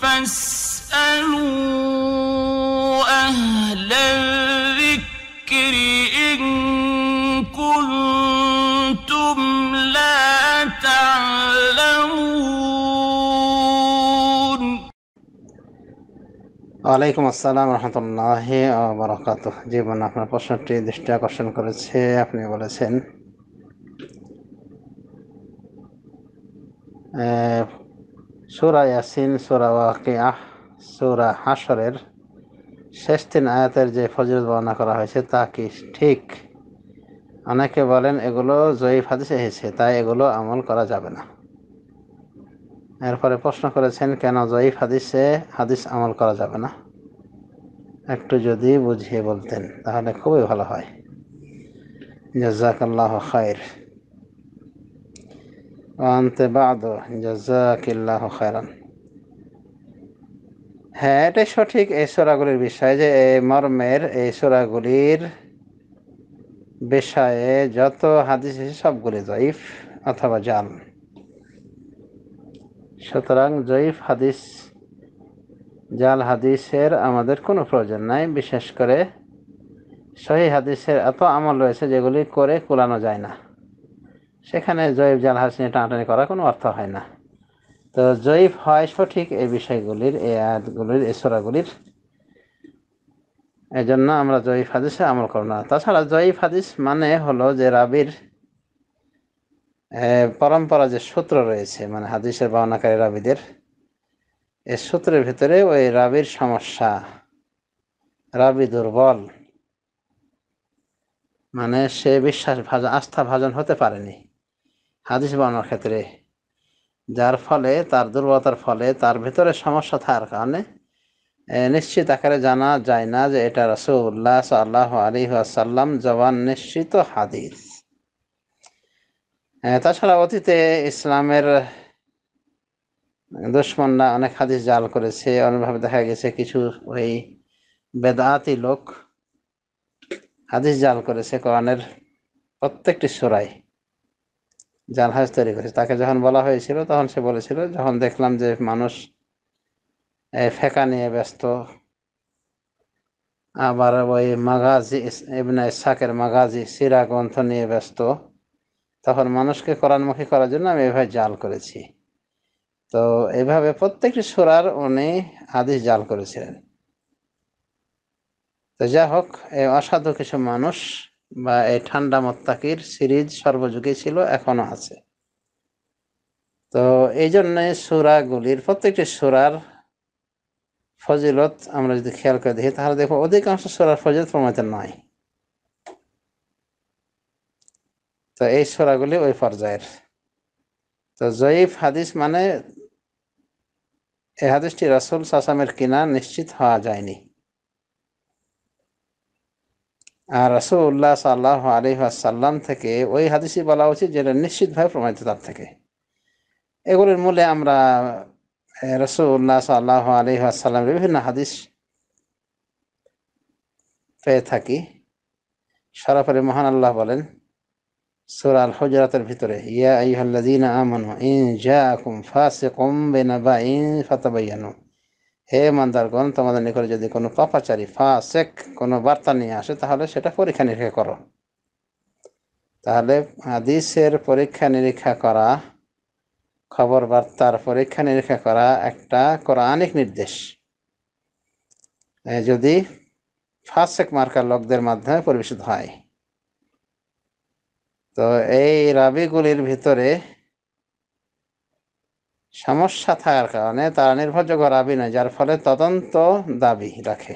فاسألوا أهل الذكر ওয়ালাইকুম আসসালাম রহমতুল্লাহ বরকাত জীবন আপনার প্রশ্নটি দৃষ্টি আকর্ষণ করেছে আপনি বলেছেন সুরা ইয়াসিন সুরা ওয়াকিয়াহ সুরা হাসরের শেষ তিন আয়াতের যে ফজরত বর্ণনা করা হয়েছে তা কি ঠিক অনেকে বলেন এগুলো জয়ীফ হাদিসে এসেছে তাই এগুলো আমল করা যাবে না এরপরে প্রশ্ন করেছেন কেন জয়ীফ হাদিসে হাদিস আমল করা যাবে না একটু যদি বুঝিয়ে বলতেন তাহলে খুবই ভালো হয় জাজাকাল্লাহ খায়ের আনতে বাদ জাজাকিল্লাহ খায়রান হ্যাঁ এটাই সঠিক এই সোরাগুলির বিষয়ে যে এই মর্মের এই সোরাগুলির বিষয়ে যত হাদিস আছে সবগুলি জয়ীফ অথবা জাল সুতরাং জয়ীফ হাদিস জাল হাদিসের আমাদের কোনো প্রয়োজন নাই বিশেষ করে সহি হাদিসের এত আমল রয়েছে যেগুলি করে কুলানো যায় না সেখানে জয়ীফ জাল নিয়ে টানাটানি করা কোনো অর্থ হয় না তো জয়ীফ হয় সঠিক এই বিষয়গুলির এই আয়াতগুলির এসরাগুলির সোরাগুলির এই জন্য আমরা জয়ীফ হাদিসে আমল করব না তাছাড়া জয়ীফ হাদিস মানে হলো যে রাবির পরম্পরা যে সূত্র রয়েছে মানে হাদিসের বর্ণাকারী রাবিদের এই সূত্রের ভিতরে ওই রাবির সমস্যা রাবি দুর্বল মানে সে বিশ্বাস ভাজন আস্থা ভাজন হতে পারেনি হাদিস বানানোর ক্ষেত্রে যার ফলে তার দুর্বলতার ফলে তার ভেতরে সমস্যা থাকার কারণে নিশ্চিত আকারে জানা যায় না যে এটা রসুল্লাহ সাল্লাহ আলী আসাল্লাম জবান নিশ্চিত হাদিস তাছাড়া অতীতে ইসলামের দুশ্মনরা অনেক হাদিস জাল করেছে অনেকভাবে দেখা গেছে কিছু ওই বেদাতি লোক হাদিস জাল করেছে কোরআনের প্রত্যেকটি সুরায় জাহাজ তৈরি করেছে তাকে যখন বলা হয়েছিল তখন সে বলেছিল যখন দেখলাম যে মানুষ ফেঁকা নিয়ে ব্যস্ত আবার ওই মাগাজি এমনি শাকের মাগাজি সিরা গ্রন্থ নিয়ে ব্যস্ত তখন মানুষকে কোরআনমুখী করার জন্য আমি এভাবে জাল করেছি তো এভাবে প্রত্যেকটি সুরার উনি আদেশ জাল করেছিলেন তো যাই হোক এই অসাধু কিছু মানুষ বা এই ঠান্ডা মত্তাকির সিরিজ সর্বযুগে ছিল এখনো আছে তো এই জন্যে সুরাগুলির প্রত্যেকটি সুরার ফজিলত আমরা যদি খেয়াল করে দেখি তাহলে দেখো অধিকাংশ সুরার ফজিলত প্রমাণিত নয় তো এই সোরাগুলি ওই পর্যায়ের তো জয়ীফ হাদিস মানে এ হাদিসটি রাসুল সাসামের কিনা নিশ্চিত হওয়া যায়নি আর রাসুল্লাহ সাল্লাহ আলহাসাল্লাম থেকে ওই হাদিসই বলা উচিত যেটা নিশ্চিতভাবে প্রমাণিত তার থেকে এগুলির মূলে আমরা রসুল্লাহ সাল্লাহ আলহাসাল্লাম বিভিন্ন হাদিস পেয়ে থাকি সরাসরি মহান আল্লাহ বলেন সুরাল হজরাতের ভিতরে ইয়া আইহাল্লাদিন আমন ইন জা কুম ফাসে বে না বা ইন ফাতাবাইয়ানু হে মান্দারগণ তোমাদের নিকটে যদি কোনো পাপাচারী ফাঁসেক কোনো বার্তা নিয়ে আসে তাহলে সেটা পরীক্ষা নিরীক্ষা করো তাহলে আদিসের পরীক্ষা নিরীক্ষা করা খবর বার্তার পরীক্ষা নিরীক্ষা করা একটা কোরআনিক নির্দেশ যদি এক মার্কার লোকদের মাধ্যমে পরিবেশিত হয় তো এই রাবিগুলির ভিতরে সমস্যা থাকার কারণে তারা নির্ভরযোগ্য রাবি নয় যার ফলে তদন্ত দাবি রাখে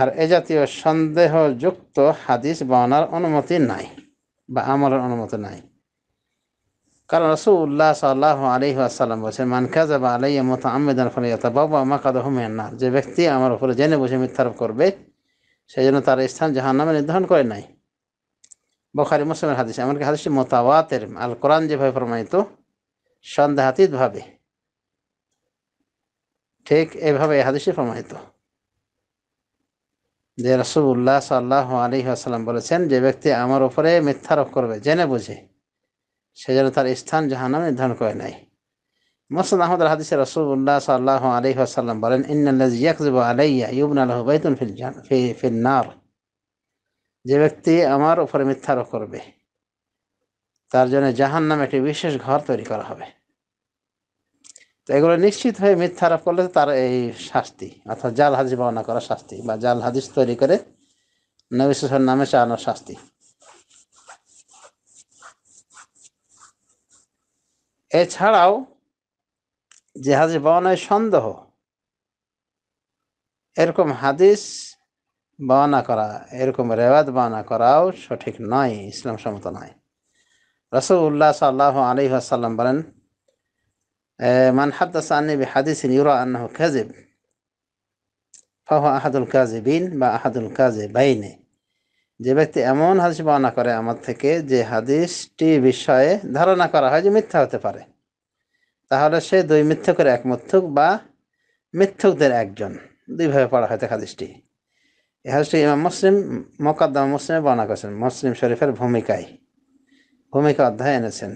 আর এ জাতীয় সন্দেহযুক্ত হাদিস বনার অনুমতি নাই বা আমলের অনুমতি নাই কারণ রসুল্লাহ সাল্লাহ আলী আসসালাম বলছে মানখা যাবা আলাই মতো আমেদান ফলে বাবু আমা কাদা না যে ব্যক্তি আমার উপরে জেনে বসে মিথ্যারোপ করবে সেই জন্য তার স্থান জাহান নামে নির্ধারণ করে নাই বখারি মুসলিমের হাদিস এমনকি হাদিস মোতাবাতের আল কোরআন যেভাবে প্রমাণিত সন্দেহাতীত ভাবে ঠিক এভাবে হাদিসে প্রমাণিত যে রসুল্লাহ সাল্লাহ আলী আসাল্লাম বলেছেন যে ব্যক্তি আমার উপরে মিথ্যারোপ করবে জেনে বুঝে সে যেন তার স্থান জাহানা নির্ধারণ করে নাই মোসন আহমদ হাদিসে রসুল্লাহ সাল্লাহ আলী আসাল্লাম বলেন ইন্নাল ইয়াকজুব আলাইয়া ইউবন আলহ বাইতুন ফিল ফিল নার যে ব্যক্তি আমার উপরে মিথ্যারোপ করবে তার জন্য জাহান নামে একটি বিশেষ ঘর তৈরি করা হবে তো এগুলো নিশ্চিত হয়ে মিথ্যারোপ করলে তার এই শাস্তি অর্থাৎ জাল হাদিস বর্ণনা করা শাস্তি বা জাল হাদিস তৈরি করে নবিশ্বেশ্বর নামে চালানোর শাস্তি এছাড়াও যে হাদিস বর্ণায় সন্দেহ এরকম হাদিস বানা করা এরকম রেওয়াত বানা করাও সঠিক নয় ইসলাম সম্মত নয় রসুল্লাহ সাল্লাহ আলী আসাল্লাম বলেন মান হাদ্দাসানি হাদিস হাদিসিন ইউরা আন্নাহু কাজিব ফাহ আহাদুল কাজিবিন বা আহাদুল কাজে বাইনে যে ব্যক্তি এমন হাদিস বর্ণনা করে আমার থেকে যে হাদিসটি বিষয়ে ধারণা করা হয় যে মিথ্যা হতে পারে তাহলে সে দুই মিথ্যকের এক মিথ্যুক বা মিথ্যুকদের একজন দুইভাবে পড়া হয় হাদিসটি হাদিসটি ইমাম মুসলিম মোকাদ্দমা মুসলিমে বর্ণনা করেছেন মুসলিম শরীফের ভূমিকায় ভূমিকা অধ্যায় এনেছেন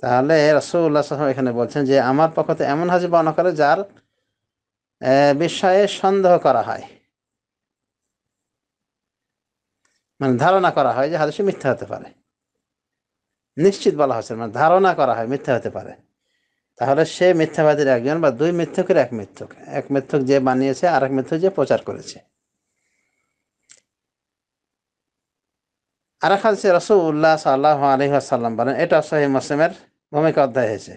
তাহলে রসুল্লাহ সাহেব এখানে বলছেন যে আমার থেকে এমন হাজি বর্ণনা করে যার বিষয়ে সন্দেহ করা হয় মানে ধারণা করা হয় যে হাদিসটি মিথ্যা হতে পারে নিশ্চিত বলা হয়েছে মানে ধারণা করা হয় মিথ্যা হতে পারে তাহলে সে মিথ্যাবাদীর একজন বা দুই মিথ্যকের এক মিথ্যক এক মিথ্যক যে বানিয়েছে আর এক মিথ্যক যে প্রচার করেছে আর এক হাদিসে রসুল্লাহ সাল্লাহ আসাল্লাম বলেন এটা সহি মুসলিমের ভূমিকা অধ্যায় হয়েছে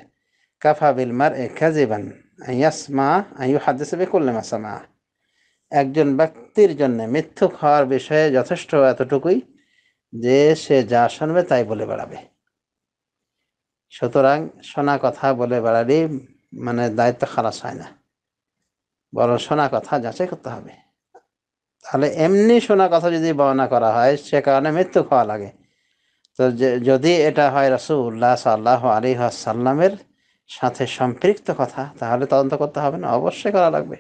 কাফা বিল মার এ খাজিবান ইয়াসমা আইউ হাদিসে বিকুল্লে মাসামা একজন ব্যক্তির জন্য মিথ্যুক হওয়ার বিষয়ে যথেষ্ট এতটুকুই যে সে যা শুনবে তাই বলে বেড়াবে সুতরাং শোনা কথা বলে বেড়ালেই মানে দায়িত্ব খালাস হয় না বরং শোনা কথা যাচাই করতে হবে তাহলে এমনি শোনা কথা যদি বর্ণনা করা হয় সে কারণে মৃত্যু খাওয়া লাগে তো যদি এটা হয় রসুল্লাহ সাল্লাহ আলী সাল্লামের সাথে সম্পৃক্ত কথা তাহলে তদন্ত করতে হবে না অবশ্যই করা লাগবে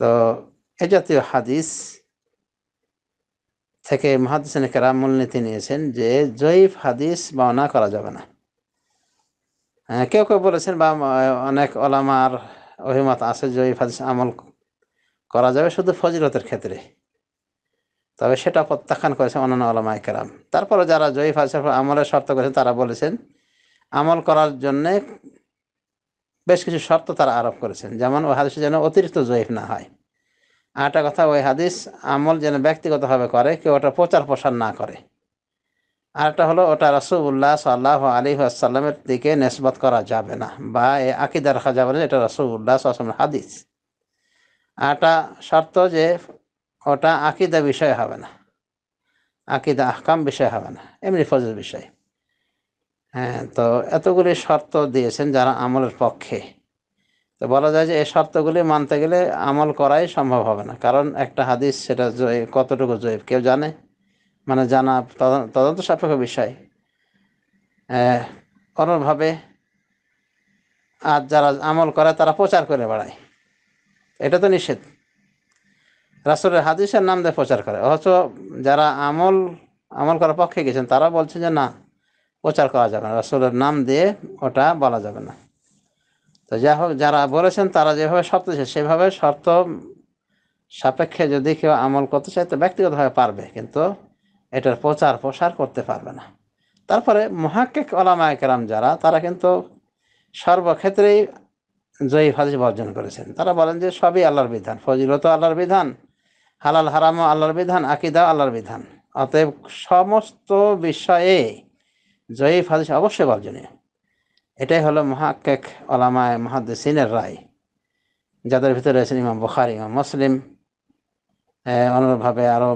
তো এ জাতীয় হাদিস থেকে মহাদিসেন কেরাম মূলনীতি নিয়েছেন যে জয়ীফ হাদিস বর্ণনা করা যাবে না হ্যাঁ, কেউ কেউ বলেছেন বা অনেক ওলামার অভিমত আছে যে হাদিস আমল করা যাবে শুধু ফজিলতের ক্ষেত্রে তবে সেটা প্রত্যাখ্যান করেছে অন্যান্য আলমায় কেরাম তারপরে যারা জয়ী হাদিসের আমলের শর্ত করেছেন তারা বলেছেন আমল করার জন্যে বেশ কিছু শর্ত তারা আরোপ করেছেন যেমন ওই হাদিস যেন অতিরিক্ত জয়ীফ না হয় একটা কথা ওই হাদিস আমল যেন ব্যক্তিগতভাবে করে কেউ ওটা প্রচার প্রসার না করে আরেকটা হলো ওটা রসুল্লাহ সাল্লাহ আলী আসসালামের দিকে নেসবত করা যাবে না বা এ আকিদা রাখা যাবে না এটা রসুল্লাহ আসলামের হাদিস একটা শর্ত যে ওটা আকিদা বিষয় হবে না আকিদা আহকাম বিষয় হবে না এমনি ফজল বিষয় হ্যাঁ তো এতগুলি শর্ত দিয়েছেন যারা আমলের পক্ষে তো বলা যায় যে এই শর্তগুলি মানতে গেলে আমল করাই সম্ভব হবে না কারণ একটা হাদিস সেটা কতটুকু জৈব কেউ জানে মানে জানা তদন্ত সাপেক্ষ বিষয় অন্যভাবে আর যারা আমল করে তারা প্রচার করে বেড়ায় এটা তো নিষেধ রাসুলের হাদিসের নাম দিয়ে প্রচার করে অথচ যারা আমল আমল করার পক্ষে গেছেন তারা বলছে যে না প্রচার করা যাবে না রাসুলের নাম দিয়ে ওটা বলা যাবে না তো যা হোক যারা বলেছেন তারা যেভাবে শর্ত সেভাবে শর্ত সাপেক্ষে যদি কেউ আমল করতে চায় তো ব্যক্তিগতভাবে পারবে কিন্তু এটার প্রচার প্রসার করতে পারবে না তারপরে মহাক্কিক ওলামা একরাম যারা তারা কিন্তু সর্বক্ষেত্রেই জয়ী হাদিস বর্জন করেছেন তারা বলেন যে সবই আল্লাহর বিধান ফজিলত আল্লাহর বিধান হালাল হারামও আল্লাহর বিধান আকিদা আল্লাহর বিধান অতএব সমস্ত বিষয়ে জয়ী হাদিস অবশ্যই বর্জনীয় এটাই হলো মহাকেক ওলামায় মহাদ্দিনের রায় যাদের ভিতরে রয়েছেন ইমাম বুখারি ইমাম মুসলিম অনুরূপভাবে আরও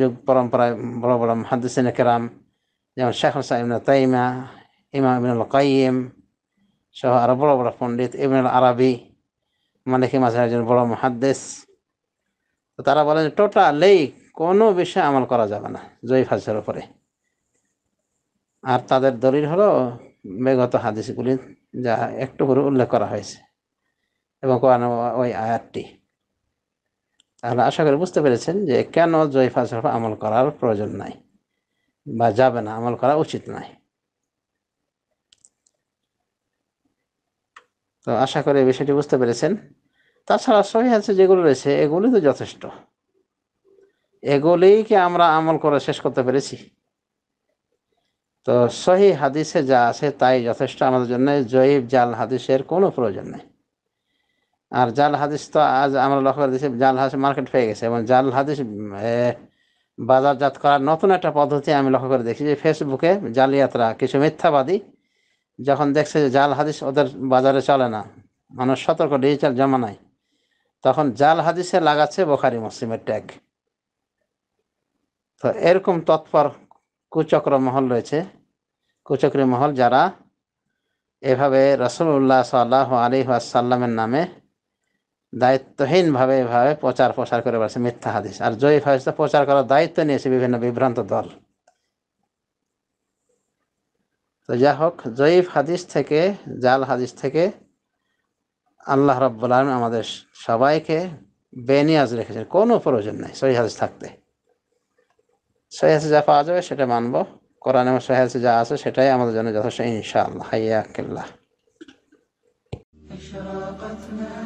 যুগ পরম্পরায় বড় বড় মহাদিসিন কেরাম যেমন শেখ হোসা ইমন তাইমা ইমাম ইমিনুল কাইম সহ আরও বড় বড় পণ্ডিত ইমিনুল আরবি মালিকি মাঝের একজন বড় মহাদ্দেশ তারা বলেন টোটালেই কোনো বিষয়ে আমল করা যাবে না জয়ী ফাজের উপরে আর তাদের দলিল হলো বেগত হাদিসগুলি যা একটু করে উল্লেখ করা হয়েছে এবং ওই আয়াতটি তাহলে আশা করি বুঝতে পেরেছেন যে কেন জয় সরফা আমল করার প্রয়োজন নাই বা যাবে না আমল করা উচিত নয় তো আশা করি বিষয়টি বুঝতে পেরেছেন তাছাড়া সহি আছে যেগুলো রয়েছে এগুলি তো যথেষ্ট এগুলিই কি আমরা আমল করে শেষ করতে পেরেছি তো সহি হাদিসে যা আছে তাই যথেষ্ট আমাদের জন্য জয়ীব জাল হাদিসের কোনো প্রয়োজন নেই আর জাল হাদিস তো আজ আমরা লক্ষ্য করেছি জাল হাদিস মার্কেট পেয়ে গেছে এবং জাল হাদিস বাজারজাত করার নতুন একটা পদ্ধতি আমি লক্ষ্য করে দেখছি যে ফেসবুকে জালিয়াতরা কিছু মিথ্যাবাদী যখন দেখছে যে জাল হাদিস ওদের বাজারে চলে না মানুষ সতর্ক ডিজিটাল জমানায় তখন জাল হাদিসে লাগাচ্ছে বোখারি মুসলিমের ট্যাগ তো এরকম তৎপর কুচক্র মহল রয়েছে কুচক্রী মহল যারা এভাবে রসুল্লাহ সাল্লাহ আলি আসাল্লামের নামে দায়িত্বহীনভাবে এভাবে প্রচার প্রসার করে বলছে মিথ্যা হাদিস আর জয়ীফ হাদিস প্রচার করার দায়িত্ব নিয়েছে বিভিন্ন বিভ্রান্ত দল তো যা হোক জয়ীফ হাদিস থেকে জাল হাদিস থেকে আল্লাহ রব্বুল আলম আমাদের সবাইকে বেনিয়াজ রেখেছেন কোনো প্রয়োজন নাই সহি হাদিস থাকতে সহি হাদিস যা পাওয়া যাবে সেটা মানবো কোরআন এবং সহি হাদিস যা আছে সেটাই আমাদের জন্য যথেষ্ট ইনশাআল্লাহ হাইয়া আকিল্লাহ